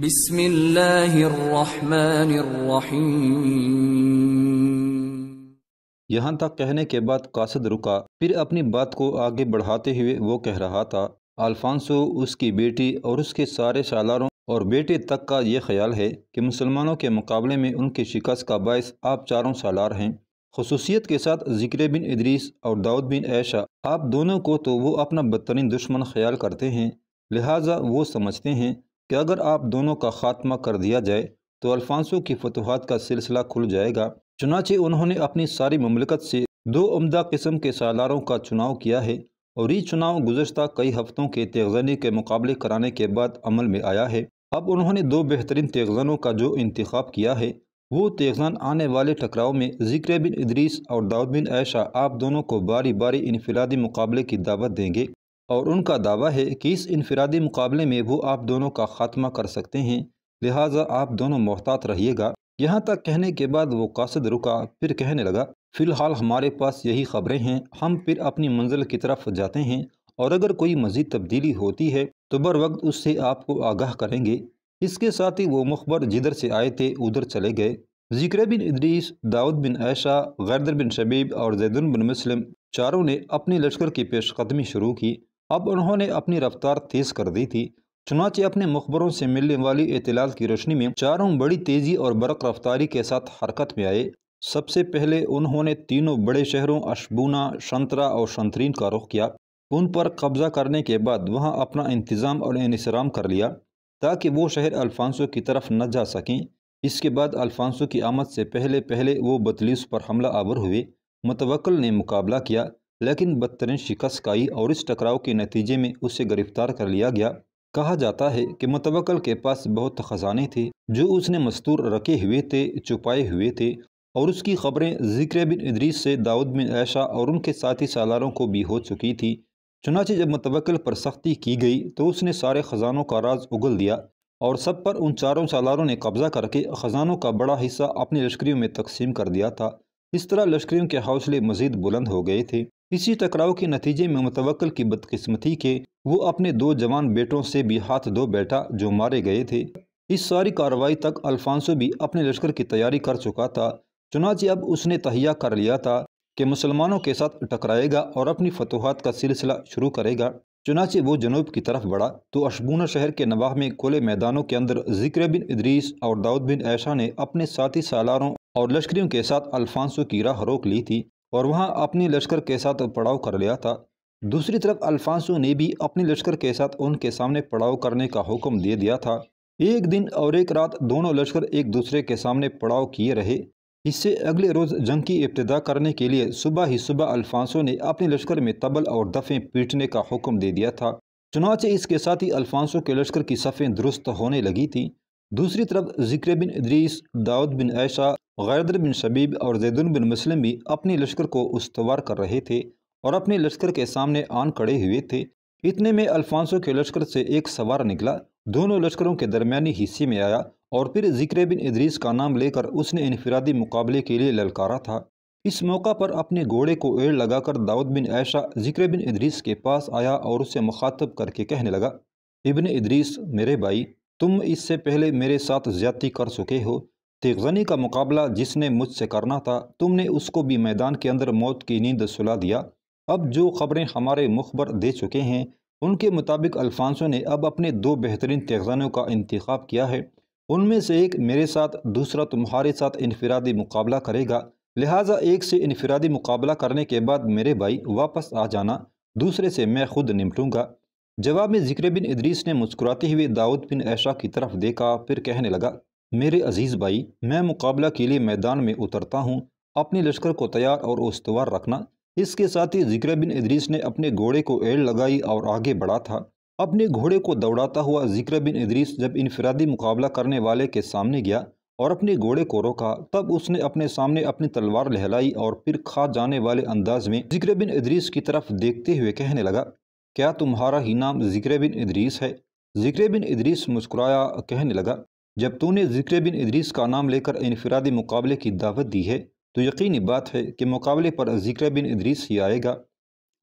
बिस्मिल्लाहिर्रहमानिर्रहीम यहाँ तक कहने के बाद कासद रुका फिर अपनी बात को आगे बढ़ाते हुए वो कह रहा था अल्फांसो उसकी बेटी और उसके सारे सालारों और बेटे तक का ये ख्याल है कि मुसलमानों के मुकाबले में उनकी शिकस्त का बायस आप चारों सालार हैं खसूसियत के साथ जिक्र बिन इदरीस और दाऊद बिन ऐशा आप दोनों को तो वो अपना बदतरीन दुश्मन ख्याल करते हैं लिहाजा वो समझते हैं कि अगर आप दोनों का खात्मा कर दिया जाए तो अल्फांसो की फतवाहत का सिलसिला खुल जाएगा चुनाचे उन्होंने अपनी सारी ममलकत से दो उमदा किस्म के सालारों का चुनाव किया है और ये चुनाव गुजशत कई हफ्तों के तेगजनी के मुकाबले कराने के बाद अमल में आया है अब उन्होंने दो बेहतरीन तेगजनों का जो इंतखब किया है वो तेगजन आने वाले टकराव में जिक्र बिन इदरीस और दाऊद बिन ऐशा आप दोनों को बारी बारी इनफिलादी मुकाबले की दावत देंगे और उनका दावा है कि इस इनफरादी मुकाबले में वो आप दोनों का खात्मा कर सकते हैं लिहाजा आप दोनों मोहतात रहिएगा यहाँ तक कहने के बाद वो कासद रुका फिर कहने लगा फ़िलहाल हमारे पास यही खबरें हैं हम फिर अपनी मंजिल की तरफ जाते हैं और अगर कोई मज़ीद तब्दीली होती है तो बर वक्त उससे आपको आगाह करेंगे इसके साथ ही वो मुखबर जिधर से आए थे उधर चले गए जिक्र bin Idris Dawood bin Aisha Gaidar bin Shabib और जैदन बिन मुस्लिम चारों ने अपने लश्कर की पेशकदमी शुरू की अब उन्होंने अपनी रफ्तार तेज़ कर दी थी चुनाचे अपने मुखबरों से मिलने वाली इतलात की रोशनी में चारों बड़ी तेज़ी और बरक रफ्तारी के साथ हरकत में आए सबसे पहले उन्होंने तीनों बड़े शहरों अशबूना शंतरा और शंतरीन का रुख किया उन पर कब्ज़ा करने के बाद वहाँ अपना इंतज़ाम और इनसराम कर लिया ताकि वो शहर अल्फांसो की तरफ न जा सकें इसके बाद अल्फांसो की आमद से पहले पहले वो बतलीस पर हमला आवर हुए मतवक्ल ने मुकाबला किया लेकिन बदतरीन शिकस्त आई और इस टकराव के नतीजे में उसे गिरफ्तार कर लिया गया कहा जाता है कि मुतवक्ल के पास बहुत खजाने थे जो उसने मस्तूर रखे हुए थे छुपाए हुए थे और उसकी खबरें जिक्र बिन इदरीस से दाऊद बिन ऐशा और उनके साथी सालारों को भी हो चुकी थी चुनाचे जब मुतवक्ल पर सख्ती की गई तो उसने सारे खजानों का राज उगल दिया और सब पर उन चारों सालारों ने कब्जा करके खजानों का बड़ा हिस्सा अपने लश्करियों में तकसीम कर दिया था इस तरह लश्करियों के हौसले मजीद बुलंद हो गए थे इसी टकराव के नतीजे में मुतवक्ल की बदकिस्मती के वो अपने दो जवान बेटों से भी हाथ धो बैठा जो मारे गए थे इस सारी कार्रवाई तक अल्फांसो भी अपने लश्कर की तैयारी कर चुका था चुनाची अब उसने तहिया कर लिया था कि मुसलमानों के साथ टकराएगा और अपनी फतूहत का सिलसिला शुरू करेगा चुनाचे वो जनूब की तरफ बढ़ा तो अशबूना शहर के नवाह में खुले मैदानों के अंदर जिक्र बिन इदरीस और दाऊद बिन ऐशा ने अपने साथी सालारों और लश्करियों के साथ अल्फांसो की राह रोक ली थी और वहाँ अपने लश्कर के साथ पड़ाव कर लिया था दूसरी तरफ अल्फांसो ने भी अपने लश्कर के साथ उनके सामने पड़ाव करने का हुक्म दे दिया था एक दिन और एक रात दोनों लश्कर एक दूसरे के सामने पड़ाव किए रहे इससे अगले रोज़ जंग की इब्तदा करने के लिए सुबह ही सुबह अल्फांसो ने अपने लश्कर में तबल और दफ़ें पीटने का हुक्म दे दिया था चुनाचे इसके साथ ही अल्फांसो के लश्कर की सफ़ें दुरुस्त होने लगी थी दूसरी तरफ जिक्र bin Idris Dawood bin Aisha Gaidar bin Shabib और जैदुल बिन मुस्लिम भी अपने लश्कर को उसवार कर रहे थे और अपने लश्कर के सामने आन खड़े हुए थे इतने में अल्फांसो के लश्कर से एक सवार निकला दोनों लश्करों के दरमियानी हिस्से में आया और फिर जिक्र बिन इदरीस का नाम लेकर उसने इनफरादी मुकाबले के लिए ललकारा था इस मौका पर अपने घोड़े को एड़ लगाकर दाऊद बिन ऐशा जिक्र बिन इदरीस के पास आया और उसे मुखातब करके कहने लगा इबन इदरीस मेरे भाई तुम इससे पहले मेरे साथ ज्यादती कर चुके हो तेगनी का मुकाबला जिसने मुझसे करना था तुमने उसको भी मैदान के अंदर मौत की नींद सुला दिया अब जो खबरें हमारे मुखबर दे चुके हैं उनके मुताबिक अल्फांसो ने अब अपने दो बेहतरीन तेगजानों का इंतखब किया है उनमें से एक मेरे साथ दूसरा तुम्हारे साथ इनफरादी मुकाबला करेगा लिहाजा एक से इनफरादी मुकाबला करने के बाद मेरे भाई वापस आ जाना दूसरे से मैं खुद निपटूंगा जवाब में जिक्र बिन इदरीस ने मुस्कुराते हुए दाऊद बिन ऐशा की तरफ देखा फिर कहने लगा मेरे अजीज़ भाई मैं मुकाबला के लिए मैदान में उतरता हूँ अपने लश्कर को तैयार और उसतवार रखना इसके साथ ही जिक्र बिन इदरीस ने अपने घोड़े को एड़ लगाई और आगे बढ़ा था अपने घोड़े को दौड़ाता हुआ जिक्र बिन इदरीस जब इनफरादी मुकाबला करने वाले के सामने गया और अपने घोड़े को रोका तब उसने अपने सामने अपनी तलवार लहलाई और फिर खा जाने वाले अंदाज में जिक्र बिन इदरीस की तरफ देखते हुए कहने लगा क्या तुम्हारा ही नाम ज़िक्र बिन इदरीस है ज़िक्र बिन इदरीस मुस्कुराया कहने लगा जब तूने ज़िक्र बिन इदरीस का नाम लेकर इनफरादी मुकाबले की दावत दी है तो यकीनी बात है कि मुकाबले पर ज़िक्र बिन इदरीस ही आएगा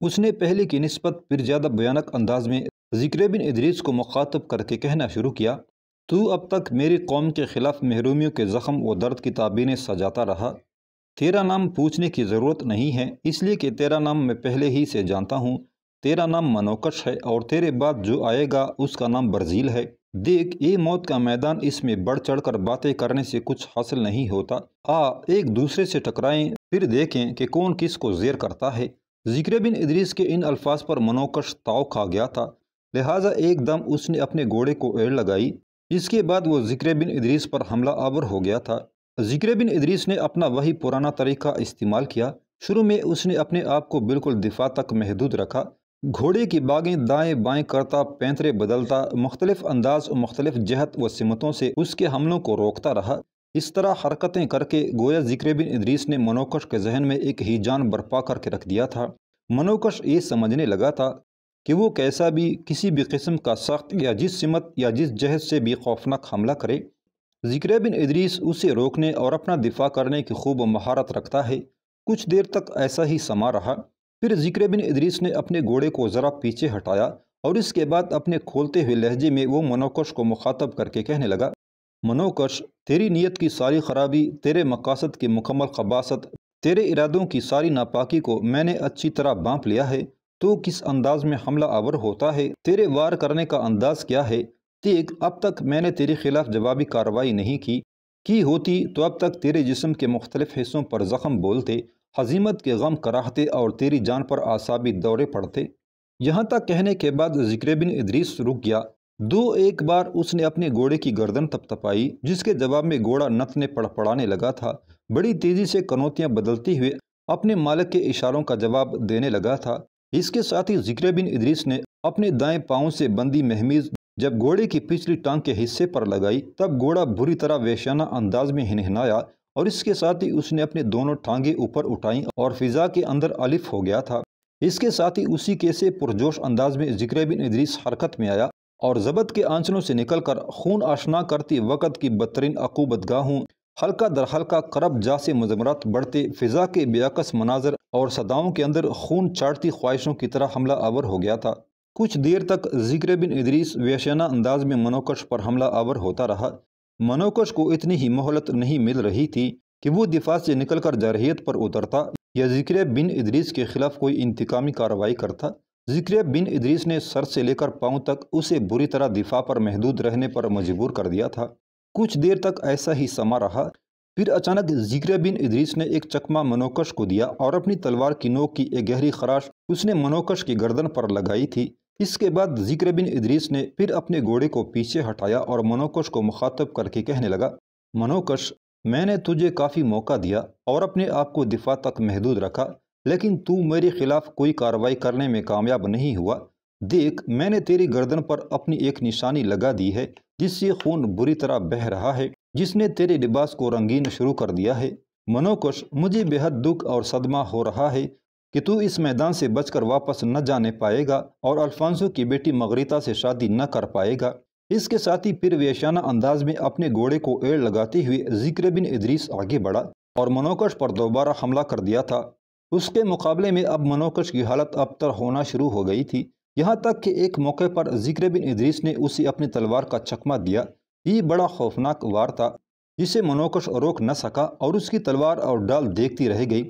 उसने पहले की नस्बत फिर ज़्यादा भयानक अंदाज में ज़िक्र बिन इदरीस को मुखातब करके कहना शुरू किया तू अब तक मेरी कौम के ख़िलाफ़ महरूमियों के ज़ख़म व दर्द की ताबीने सजाता रहा तेरा नाम पूछने की ज़रूरत नहीं है इसलिए कि तेरा नाम मैं पहले ही से जानता हूँ तेरा नाम मनोकश है और तेरे बाद जो आएगा उसका नाम ब्राजील है देख ये मौत का मैदान इसमें बढ़ चढ़कर बातें करने से कुछ हासिल नहीं होता आ एक दूसरे से टकराएं फिर देखें कि कौन किस को जेर करता है जिक्र बिन इदरीस के इन अल्फाज पर मनोकश ताव खा गया था लिहाजा एक दम उसने अपने घोड़े को एड़ लगाई इसके बाद वो जिक्र बिन इदरीस पर हमला आवर हो गया था जिक्र बिन इदरीस ने अपना वही पुराना तरीका इस्तेमाल किया शुरू में उसने अपने आप को बिल्कुल दिफा तक महदूद रखा घोड़े की बागें दाएं बाएं करता पैंतरे बदलता मुख्तलिफ अंदाज और मुख्तलिफ जहत व सिमतों से उसके हमलों को रोकता रहा इस तरह हरकतें करके गोया जिक्र बिन इदरीस ने मनोकश के जहन में एक ही जान बर्पा करके रख दिया था मनोकश ये समझने लगा था कि वो कैसा भी किसी भी किस्म का सख्त या जिस सिमत या जिस जहद से भी खौफनाक हमला करे जिक्र बिन इदरीस उसे रोकने और अपना दिफा करने की खूब महारत रखता है कुछ देर तक ऐसा ही समा रहा फिर जिक्र बिन इदरीस ने अपने घोड़े को ज़रा पीछे हटाया और इसके बाद अपने खोलते हुए लहजे में वो मनोकश को मुखातब करके कहने लगा मनोकश तेरी नीयत की सारी खराबी तेरे मकासद की मुकम्मल खबासत तेरे इरादों की सारी नापाकी को मैंने अच्छी तरह बांप लिया है तो किस अंदाज में हमला आवर होता है तेरे वार करने का अंदाज क्या है देख अब तक मैंने तेरे खिलाफ जवाबी कार्रवाई नहीं की की होती तो अब तक तेरे जिस्म के मुख्तलिफ हिस्सों पर ज़ख्म बोलते हजीमत के गम कराहते और तेरी जान पर आसाबी दौरे पड़ते यहाँ तक कहने के बाद जिक्र बिन इदरीस रुक गया दो एक बार उसने अपने घोड़े की गर्दन तपतपाई जिसके जवाब में घोड़ा नथने पड़पड़ाने लगा था बड़ी तेज़ी से कनौतियाँ बदलती हुए अपने मालक के इशारों का जवाब देने लगा था इसके साथ ही जिक्र बिन इदरीस ने अपने दाएं पाँव से बंदी महमीज जब घोड़े की पिछली टांग के हिस्से पर लगाई तब घोड़ा बुरी तरह वेशाना अंदाज में हिनहनाया और इसके साथ ही उसने अपने दोनों टांगे ऊपर उठाई और फिजा के अंदर अलिफ हो गया था इसके साथ ही उसी के से पुरजोश अंदाज में जिक्र बिन इदरीस हरकत में आया और जबत के आंचलों से निकल कर खून आशना करती वक़्त की बदतरीन गाहूँ हल्का दर हल्का करब जा से मजमरत बढ़ते फिजा के बेअकस मनाजर और सदाओं के अंदर खून चाटती ख्वाहिशों की तरह हमला आवर हो गया था कुछ देर तक जिक्र बिन इदरीस वेशाना अंदाज में मनोकश पर हमला आवर होता रहा मनोकश को इतनी ही मोहलत नहीं मिल रही थी कि वो दिफा से निकलकर जरहियत पर उतरता या जिक्र बिन इदरीस के खिलाफ कोई इंतकामी कार्रवाई करता जिक्र बिन इदरीस ने सर से लेकर पाँव तक उसे बुरी तरह दिफा पर महदूद रहने पर मजबूर कर दिया था कुछ देर तक ऐसा ही समा रहा फिर अचानक जिक्र बिन इदरीस ने एक चकमा मनोकश को दिया और अपनी तलवार की नोक की एक गहरी खराश उसने मनोकश की गर्दन पर लगाई थी इसके बाद जिक्र बिन इदरीस ने फिर अपने घोड़े को पीछे हटाया और मनोकश को मुखातब करके कहने लगा मनोकश मैंने तुझे काफ़ी मौका दिया और अपने आप को दिफा तक महदूद रखा लेकिन तू मेरे खिलाफ कोई कार्रवाई करने में कामयाब नहीं हुआ देख मैंने तेरी गर्दन पर अपनी एक निशानी लगा दी है जिससे खून बुरी तरह बह रहा है जिसने तेरे लिबास को रंगीन शुरू कर दिया है मनोकश मुझे बेहद दुख और सदमा हो रहा है कि तू इस मैदान से बचकर वापस न जाने पाएगा और अल्फांसो की बेटी मगरीता से शादी न कर पाएगा इसके साथ ही फिर वेशाना अंदाज में अपने घोड़े को एड़ लगाते हुए जिक्र बिन इदरीस आगे बढ़ा और मनोकश पर दोबारा हमला कर दिया था उसके मुकाबले में अब मनोकश की हालत अबतर होना शुरू हो गई थी यहाँ तक कि एक मौके पर जिक्र बिन इदरीस ने उसे अपनी तलवार का चकमा दिया ये बड़ा खौफनाक वार था जिसे मनोकश रोक न सका और उसकी तलवार और डाल देखती रह गई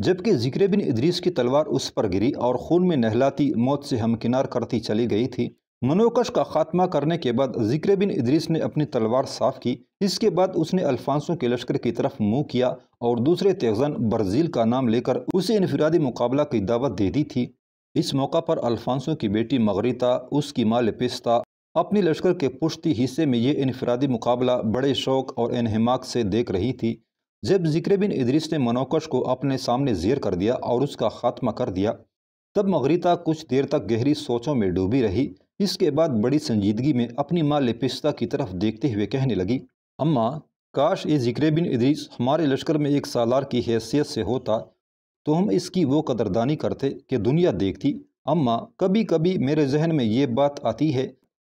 जबकि जिक्र बिन इदरीस की तलवार उस पर गिरी और खून में नहलाती मौत से हमकिनार करती चली गई थी मनोकश का खात्मा करने के बाद जिक्र बिन इदरीस ने अपनी तलवार साफ की इसके बाद उसने अल्फांसो के लश्कर की तरफ मुंह किया और दूसरे तेजन बर्जील का नाम लेकर उसे इनफरादी मुकाबला की दावत दे दी थी इस मौका पर अल्फांसो की बेटी मगरीता उसकी माँ लपिस्ता अपने लश्कर के पुश्ती हिस्से में ये इनफरादी मुकाबला बड़े शौक और इनहमाक से देख रही थी जब जिक्र बिन इदरीस ने मनोकश को अपने सामने जेर कर दिया और उसका खात्मा कर दिया तब मगरीता कुछ देर तक गहरी सोचों में डूबी रही इसके बाद बड़ी संजीदगी में अपनी माँ लिपिस्ता की तरफ देखते हुए कहने लगी अम्मा काश ये जिक्र बिन इदरीस हमारे लश्कर में एक सालार की हैसियत से होता तो हम इसकी वो कदरदानी करते कि दुनिया देखती अम्मा कभी कभी मेरे जहन में ये बात आती है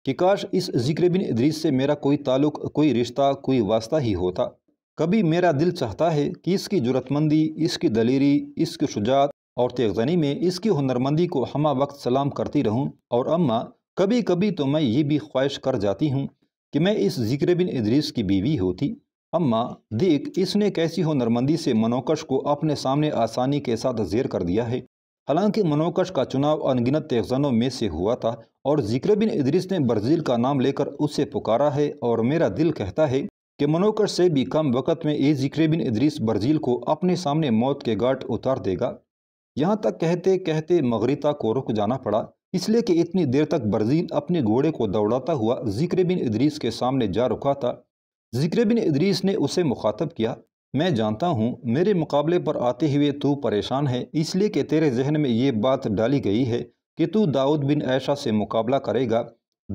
कि काश इस जिक्र बिन इदरीस से मेरा कोई ताल्लुक कोई रिश्ता कोई वास्ता ही होता कभी मेरा दिल चाहता है कि इसकी जरूरतमंदी इसकी दलेरी इसकी शुजात और तेगजनी में इसकी हुनरमंदी को हमा वक्त सलाम करती रहूं और अम्मा कभी कभी तो मैं ये भी ख्वाहिश कर जाती हूं कि मैं इस जिक्र बिन इद्रीस की बीवी होती अम्मा देख इसने कैसी हुनरमंदी से मनोकश को अपने सामने आसानी के साथ जेर कर दिया है हालांकि मनोकश का चुनाव अनगिनत तेगजनों में से हुआ था और जिक्र बिन इद्रीस ने ब्राज़ील का नाम लेकर उससे पुकारा है और मेरा दिल कहता है कि मनोकर से भी कम वक़्त में ए जिक्र बिन इदरीस बर्जील को अपने सामने मौत के गाट उतार देगा यहाँ तक कहते कहते मगरिता को रुक जाना पड़ा इसलिए कि इतनी देर तक बर्जील अपने घोड़े को दौड़ाता हुआ जिक्र बिन इदरीस के सामने जा रुका था जिक्र बिन इदरीस ने उसे मुखातब किया मैं जानता हूँ मेरे मुकाबले पर आते हुए तू परेशान है इसलिए कि तेरे जहन में ये बात डाली गई है कि तू दाऊद बिन ऐशा से मुकाबला करेगा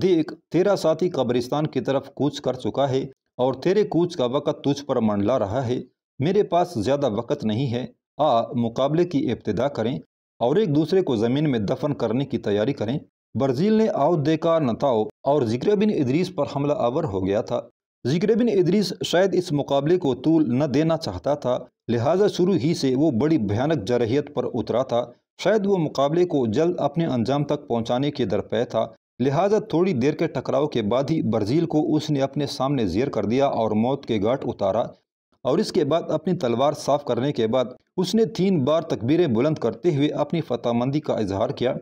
देख तेरा साथी कब्रिस्तान की तरफ कूच कर चुका है और तेरे कूच का वक़्त तुझ पर मंडला रहा है मेरे पास ज़्यादा वक़्त नहीं है आ मुकाबले की इब्तदा करें और एक दूसरे को ज़मीन में दफन करने की तैयारी करें बर्जील ने आउदे देखा नताओ और जिक्र बिन इदरीस पर हमला आवर हो गया था जिक्र बिन इदरीस शायद इस मुकाबले को तूल न देना चाहता था लिहाजा शुरू ही से वो बड़ी भयानक जरहियत पर उतरा था शायद वो मुकाबले को जल्द अपने अंजाम तक पहुंचाने के दरपे था लिहाजा थोड़ी देर के टकराव के बाद ही बर्जील को उसने अपने सामने जेर कर दिया और मौत के घाट उतारा और इसके बाद अपनी तलवार साफ करने के बाद उसने तीन बार तकबीरें बुलंद करते हुए अपनी फतेहमंदी का इजहार किया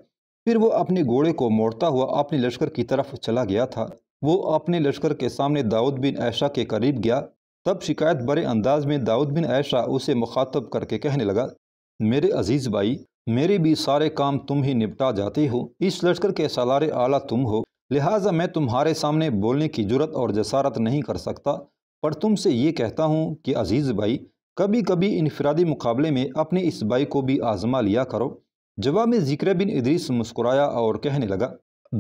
फिर वो अपने घोड़े को मोड़ता हुआ अपने लश्कर की तरफ चला गया था वो अपने लश्कर के सामने दाऊद बिन ऐशा के करीब गया तब शिकायत बड़े अंदाज में दाऊद बिन ऐशा उसे मुखातब करके कहने लगा मेरे अजीज़ भाई मेरे भी सारे काम तुम ही निपटा जाते हो इस लश्कर के सलारे आला तुम हो लिहाजा मैं तुम्हारे सामने बोलने की जरूरत और जसारत नहीं कर सकता पर तुमसे ये कहता हूँ कि अजीज़ भाई कभी कभी इनफरादी मुकाबले में अपने इस भाई को भी आजमा लिया करो जवाब में जिक्र बिन इदरीस मुस्कुराया और कहने लगा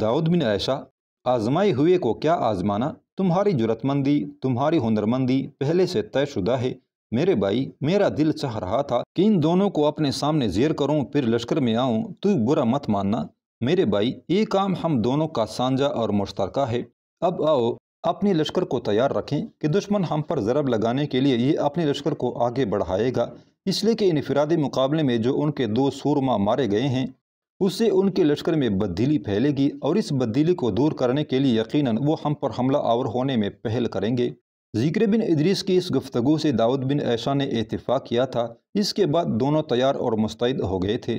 दाऊद बिन ऐशा आजमाए हुए को क्या आजमाना तुम्हारी जरूरतमंदी तुम्हारी हुनरमंदी पहले से तयशुदा है मेरे भाई मेरा दिल चाह रहा था कि इन दोनों को अपने सामने जेर करूं फिर लश्कर में आऊं तू बुरा मत मानना मेरे भाई ये काम हम दोनों का सांझा और मुश्तर है अब आओ अपने लश्कर को तैयार रखें कि दुश्मन हम पर ज़रब लगाने के लिए ये अपने लश्कर को आगे बढ़ाएगा इसलिए कि इनफरादी मुकाबले में जो उनके दो सूरमा मारे गए हैं उससे उनके लश्कर में बदीली फैलेगी और इस बदीली को दूर करने के लिए यकीनन वो हम पर हमला आवर होने में पहल करेंगे जिक्र बिन इदरीस की इस गुफ्तु से दाऊद बिन ऐशा ने इतफ़ा किया था इसके बाद दोनों तैयार और मुस्तैद हो गए थे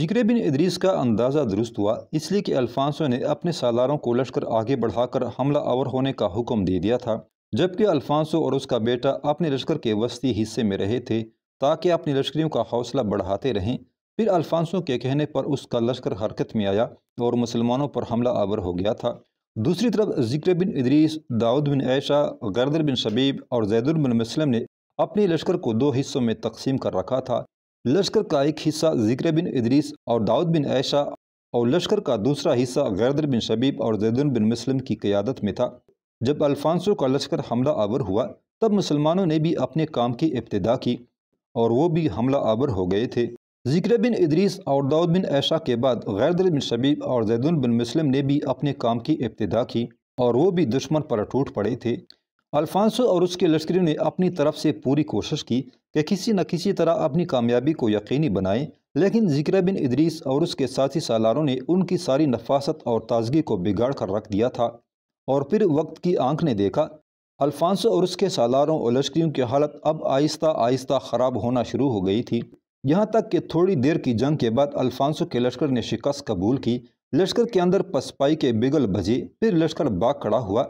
जिक्र बिन इदरीस का अंदाज़ा दुरुस्त हुआ इसलिए कि अल्फांसो ने अपने सालारों को लश्कर आगे बढ़ाकर हमला आवर होने का हुक्म दे दिया था जबकि अल्फांसो और उसका बेटा अपने लश्कर के वस्ती हिस्से में रहे थे ताकि अपने लश्करियों का हौसला बढ़ाते रहें फिर अल्फांसो के कहने पर उसका लश्कर हरकत में आया और मुसलमानों पर हमला आवर हो गया था दूसरी तरफ जिक्र बिन इदरीस दाऊद बिन ऐशा गर्दर बिन शबीब और जैदुलबिन मुसलम ने अपने लश्कर को दो हिस्सों में तकसीम कर रखा था लश्कर का एक हिस्सा जिक्र बिन इदरीस और दाऊद बिन ऐशा और लश्कर का दूसरा हिस्सा गर्दर बिन शबीब और जैदुल बिन मुसलम की क़्यादत में था जब अल्फांसो का लश्कर हमला आवर हुआ तब मुसलमानों ने भी अपने काम की इब्तदा की और वो भी हमला आवर हो गए थे जिक्र बिन इदरीस और दाऊद बिन ऐशा के बाद गैरदल बिन शबीब और जैदुल बिन मुस्लिम ने भी अपने काम की इब्तदा की और वो भी दुश्मन पर टूट पड़े थे अल्फांसो और उसके लश्करियों ने अपनी तरफ से पूरी कोशिश की कि किसी न किसी तरह अपनी कामयाबी को यकीनी बनाएं लेकिन जिक्र बिन इदरीस और उसके साथी सालारों ने उनकी सारी नफासत और ताजगी को बिगाड़ कर रख दिया था और फिर वक्त की आंख ने देखा अल्फांसो और उसके सालारों और लश्करियों की हालत अब आहिस्ता आहिस्ता ख़राब होना शुरू हो गई थी यहाँ तक कि थोड़ी देर की जंग के बाद अल्फांसो के लश्कर ने शिकस्त कबूल की लश्कर के अंदर पसपाई के बिगल बजे फिर लश्कर बाग खड़ा हुआ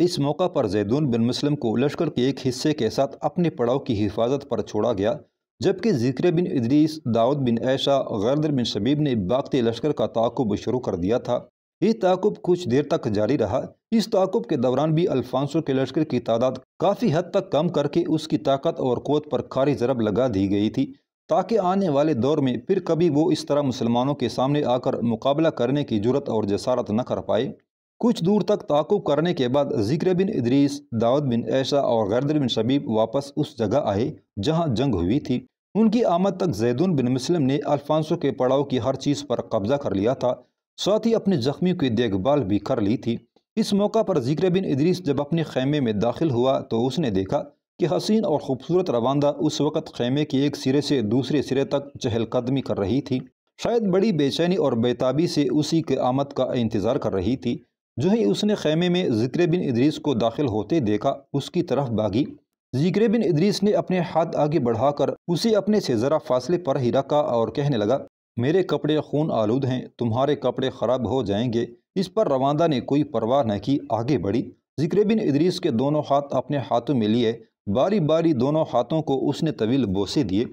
इस मौका पर जैदून बिन मुस्लिम को लश्कर के एक हिस्से के साथ अपने पड़ाव की हिफाजत पर छोड़ा गया जबकि जिक्र बिन इदरीस दाऊद बिन ऐशा गर्दर बिन शबीब ने बागते लश्कर का ताकुब शुरू कर दिया था ये ताकुब कुछ देर तक जारी रहा इस ताकुब के दौरान भी अल्फांसो के लश्कर की तादाद काफ़ी हद तक कम करके उसकी ताकत और कोत पर खारी जरब लगा दी गई थी ताकि आने वाले दौर में फिर कभी वो इस तरह मुसलमानों के सामने आकर मुकाबला करने की जरूरत और जसारत न कर पाए कुछ दूर तक ताकुब करने के बाद जिक्र बिन इदरीस दाऊद बिन ऐशा और गैरद बिन शबीब वापस उस जगह आए जहाँ जंग हुई थी उनकी आमद तक जैदुन बिन मुस्लिम ने अल्फांसो के पड़ाव की हर चीज़ पर कब्जा कर लिया था साथ ही अपने जख्मियों की देखभाल भी कर ली थी इस मौका पर जिक्र बिन इदरीस जब अपने खैमे में दाखिल हुआ तो उसने देखा कि हसीन और खूबसूरत रवांदा उस वक़्त खेमे के एक सिरे से दूसरे सिरे तक चहलकदमी कर रही थी शायद बड़ी बेचैनी और बेताबी से उसी के आमद का इंतज़ार कर रही थी जो ही उसने खेमे में जिक्र बिन इदरीस को दाखिल होते देखा उसकी तरफ भागी जिक्र बिन इदरीस ने अपने हाथ आगे बढ़ाकर उसे अपने से ज़रा फासले पर ही रखा और कहने लगा मेरे कपड़े खून आलूद हैं तुम्हारे कपड़े ख़राब हो जाएंगे इस पर रवानदा ने कोई परवाह न की आगे बढ़ी जिक्र बिन इदरीस के दोनों हाथ अपने हाथों में लिए बारी बारी दोनों हाथों को उसने तवील बोसे दिए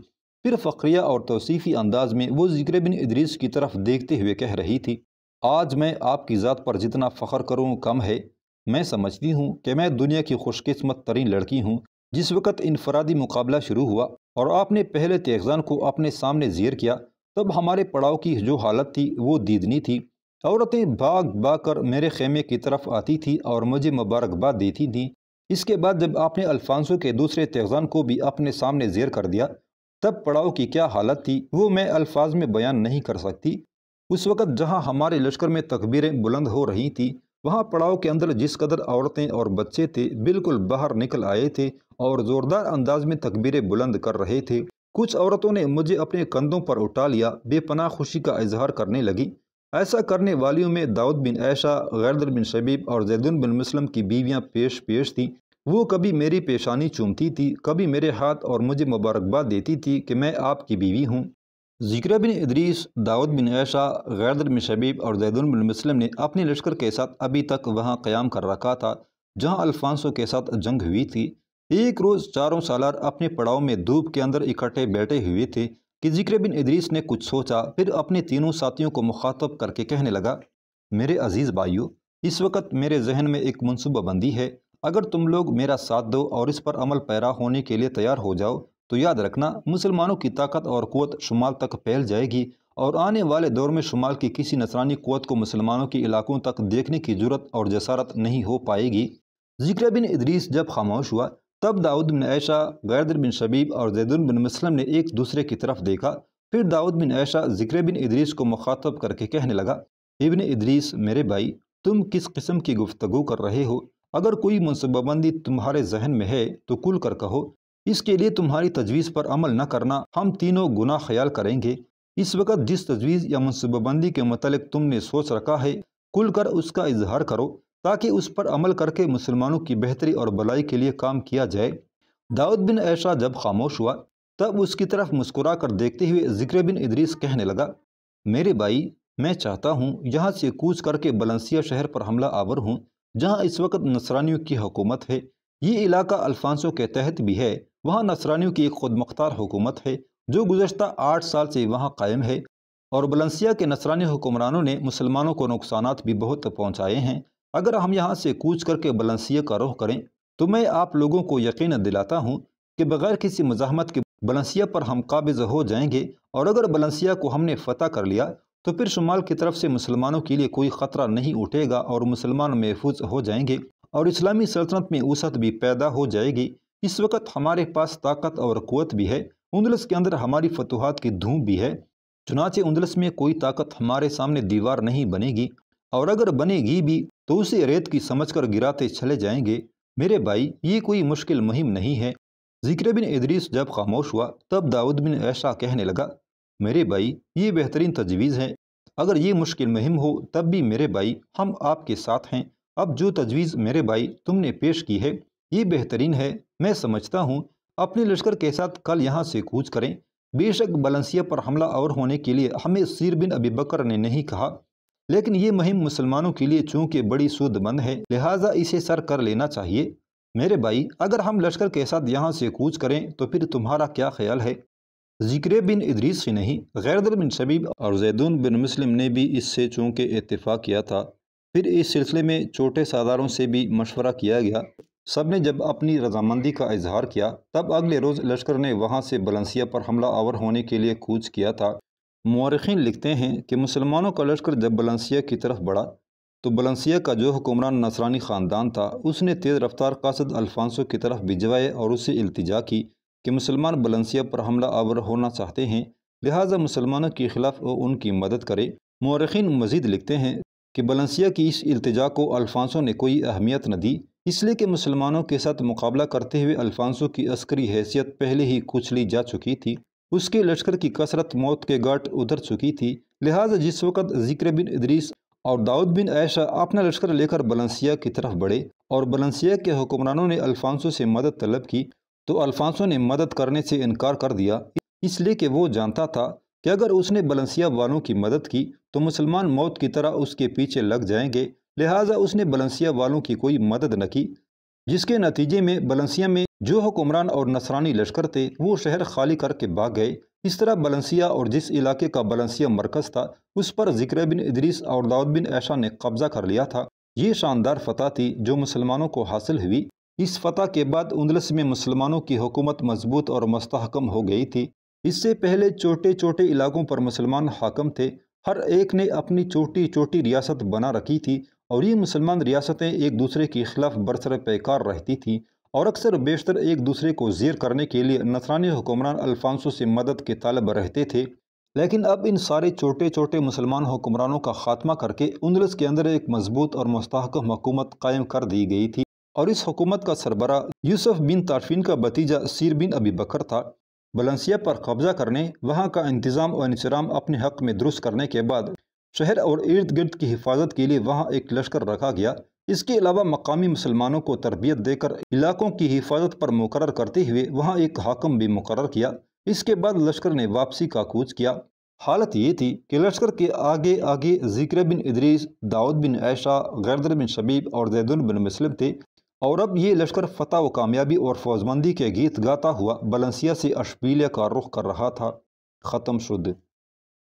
फिर फ़क्रिया और तोसीफ़ी अंदाज में वो जिक्र बिन इदरीस की तरफ देखते हुए कह रही थी आज मैं आपकी ज़ात पर जितना फ़ख्र करूँ कम है मैं समझती हूँ कि मैं दुनिया की खुशकस्मत तरीन लड़की हूँ जिस वक्त इनफरादी मुकाबला शुरू हुआ और आपने पहले तेज़ान को अपने सामने जेर किया तब हमारे पड़ाव की जो हालत थी वो दीदनी थी औरतें भाग भाग कर मेरे खेमे की तरफ आती थी और मुझे मुबारकबाद देती थीं इसके बाद जब आपने अल्फांसो के दूसरे तेजान को भी अपने सामने जेर कर दिया तब पड़ाव की क्या हालत थी वो मैं अल्फाज में बयान नहीं कर सकती उस वक़्त जहाँ हमारे लश्कर में तकबीरें बुलंद हो रही थीं वहाँ पड़ाव के अंदर जिस कदर औरतें और बच्चे थे बिल्कुल बाहर निकल आए थे और ज़ोरदार अंदाज में तकबीरें बुलंद कर रहे थे कुछ औरतों ने मुझे अपने कंधों पर उठा लिया बेपनाह खुशी का इजहार करने लगी ऐसा करने वालियों में दाऊद बिन ऐशा गैरदर बिन शबीब और जैदुल बिन मुस्लम की बीवियाँ पेश पेश थीं वो कभी मेरी पेशानी चूमती थी कभी मेरे हाथ और मुझे मुबारकबाद देती थी कि मैं आपकी बीवी हूँ जिक्र बिन इदरीस दाऊद बिन ऐशा गैरदर बिन शबीब और जैदुल बिन मुस्लम ने अपने लश्कर के साथ अभी तक वहाँ क़्याम कर रखा था जहाँ अल्फांसो के साथ जंग हुई थी एक रोज़ चारों सालार अपने पड़ाव में धूप के अंदर इकट्ठे बैठे हुए थे कि जिक्र बिन इदरीस ने कुछ सोचा फिर अपने तीनों साथियों को मुखातब करके कहने लगा मेरे अजीज़ भाइयों इस वक्त मेरे जहन में एक मनसूबाबंदी है अगर तुम लोग मेरा साथ दो और इस पर अमल पैरा होने के लिए तैयार हो जाओ तो याद रखना मुसलमानों की ताकत और क़वत शुमाल तक फैल जाएगी और आने वाले दौर में शुमाल की किसी नसरानी क़वत को मुसलमानों के इलाकों तक देखने की जरूरत और जसारत नहीं हो पाएगी जिक्र बिन इदरीस जब खामोश हुआ तब दाऊद बिन ऐशा गैरदर बिन शबीब और जैदुल बिन मुसलम ने एक दूसरे की तरफ देखा फिर दाऊद बिन ऐशा जिक्र बिन इदरीस को मुखातब करके कहने लगा इबन इदरीस मेरे भाई तुम किस किस्म की गुफ्तगु कर रहे हो अगर कोई मनसूबाबंदी तुम्हारे जहन में है तो कुल कर कहो इसके लिए तुम्हारी तजवीज़ पर अमल न करना हम तीनों गुना ख्याल करेंगे इस वक्त जिस तजवीज़ या मनसूबाबंदी के मतलब तुमने सोच रखा है कुल कर उसका इजहार करो ताकि उस पर अमल करके मुसलमानों की बेहतरी और भलाई के लिए काम किया जाए दाऊद बिन ऐशा जब खामोश हुआ तब उसकी तरफ मुस्कुरा कर देखते हुए जिक्र बिन इदरीस कहने लगा मेरे भाई मैं चाहता हूँ यहाँ से कूच करके बलंसिया शहर पर हमला आवर हूँ जहाँ इस वक्त नसरानियों की हुकूमत है ये इलाका अल्फांसो के तहत भी है वहाँ नसरानियों की एक खुद मुख्तार हुकूमत है जो गुजशत आठ साल से वहाँ कायम है और बलंसिया के नसरानी हुक्मरानों ने मुसलमानों को नुकसान भी बहुत पहुँचाए हैं अगर हम यहाँ से कूच करके बलंसिया का रुख करें तो मैं आप लोगों को यकीन दिलाता हूँ कि बगैर किसी मजामत के बलंसिया पर हम काबिज हो जाएंगे और अगर बलंसिया को हमने फतह कर लिया तो फिर शुमाल की तरफ से मुसलमानों के लिए कोई ख़तरा नहीं उठेगा और मुसलमान महफूज हो जाएंगे और इस्लामी सल्तनत में उसत भी पैदा हो जाएगी इस वक्त हमारे पास ताकत और क़वत भी है उन्दलस के अंदर हमारी फतूहत की धूम भी है चुनाचे उन्दलस में कोई ताकत हमारे सामने दीवार नहीं बनेगी और अगर बनेगी भी तो उसे रेत की समझकर गिराते चले जाएंगे मेरे भाई ये कोई मुश्किल मुहिम नहीं है जिक्र बिन इदरीस जब खामोश हुआ तब दाऊद बिन ऐशा कहने लगा मेरे भाई ये बेहतरीन तजवीज़ है अगर ये मुश्किल मुहिम हो तब भी मेरे भाई हम आपके साथ हैं अब जो तजवीज़ मेरे भाई तुमने पेश की है ये बेहतरीन है मैं समझता हूँ अपने लश्कर के साथ कल यहाँ से कूच करें बेशक बलंसिया पर हमला और होने के लिए हमें सीर बिन अबी बकर ने नहीं कहा लेकिन ये मुहिम मुसलमानों के लिए चूंकि बड़ी सूदमंद है लिहाजा इसे सर कर लेना चाहिए मेरे भाई अगर हम लश्कर के साथ यहाँ से कूच करें तो फिर तुम्हारा क्या ख्याल है जिक्र बिन इदरीस ही नहीं गैरदर बिन शबीब और जैदून बिन मुस्लिम ने भी इससे चूंकि इतफ़ाक़ किया था फिर इस सिलसिले में छोटे सादारों से भी मशवरा किया गया सब ने जब अपनी रजामंदी का इजहार किया तब अगले रोज़ लश्कर ने वहाँ से बलंसिया पर हमला आवर होने के लिए कूच किया था मौरखीन लिखते हैं कि मुसलमानों का लश्कर जब बलंसिया की तरफ बढ़ा तो बलंसिया का जो हुक्मरान नसरानी ख़ानदान था उसने तेज़ रफ्तार कासद अल्फांसो की तरफ भिजवाए और उससे अल्तजा की कि मुसलमान बलंसिया पर हमला आवर होना चाहते हैं लिहाजा मुसलमानों के ख़िलाफ़ वो उनकी मदद करे मौरखीन मजीद लिखते हैं कि बलंसिया की इस अल्तजा को अल्फांसो ने कोई अहमियत न दी इसलिए कि मुसलमानों के साथ मुकाबला करते हुए अल्फांसो की अस्करी हैसियत पहले ही कुचली जा चुकी थी उसके लश्कर की कसरत मौत के गट उधर चुकी थी लिहाजा जिस वक्त जिक्र बिन इदरीस और दाऊद बिन ऐशा अपना लश्कर लेकर बलंसिया की तरफ बढ़े और बलंसिया के हुक्मरानों ने अल्फांसो से मदद तलब की तो अल्फांसो ने मदद करने से इनकार कर दिया इसलिए कि वो जानता था कि अगर उसने बलंसिया वालों की मदद की तो मुसलमान मौत की तरह उसके पीछे लग जाएंगे लिहाजा उसने बलंसिया वालों की कोई मदद न की जिसके नतीजे में बलंसिया में जो हुक्मरान और नसरानी लश्कर थे वो शहर खाली करके भाग गए इस तरह बलंसिया और जिस इलाके का बलंसिया मरकज़ था उस पर जिक्र बिन इदरीस और दाऊद बिन ऐशा ने कब्ज़ा कर लिया था ये शानदार फतह थी जो मुसलमानों को हासिल हुई इस फतह के बाद उन्दलस में मुसलमानों की हुकूमत मजबूत और मस्तहकम हो गई थी इससे पहले छोटे छोटे इलाकों पर मुसलमान हाकम थे हर एक ने अपनी छोटी छोटी रियासत बना रखी थी और ये मुसलमान रियासतें एक दूसरे के खिलाफ बरसर पैकार रहती थीं और अक्सर बेशतर एक दूसरे को जेर करने के लिए नसरानी हुक्मरान अल्फांसो से मदद के तलब रहते थे लेकिन अब इन सारे छोटे छोटे मुसलमान हुक्मरानों का खात्मा करके उन्दलस के अंदर एक मजबूत और मुस्तकम हुकूमत कायम कर दी गई थी और इस हुकूमत का सरबरा यूसुफ बिन तारफिन का भतीजा सिर बिन अबी बकर था बलंसिया पर कब्जा करने वहाँ का इंतज़ाम और इंसराम अपने हक में दुरुस्त करने के बाद शहर और इर्द गिर्द की हिफाजत के लिए वहाँ एक लश्कर रखा गया इसके अलावा मकामी मुसलमानों को तरबियत देकर इलाकों की हिफाजत पर मुकर करते हुए वहाँ एक हाकम भी मुकर किया इसके बाद लश्कर ने वापसी का कूच किया हालत ये थी कि लश्कर के आगे आगे जिक्र बिन इदरीस दाऊद बिन ऐशा गैरदर बिन शबीब और जैदुल बिन मुस्लिम थे और अब ये लश्कर फतह व कामयाबी और फौजमंदी के गीत गाता हुआ बलंसिया से अशबीलिया का रुख कर रहा था ख़त्म शुद्ध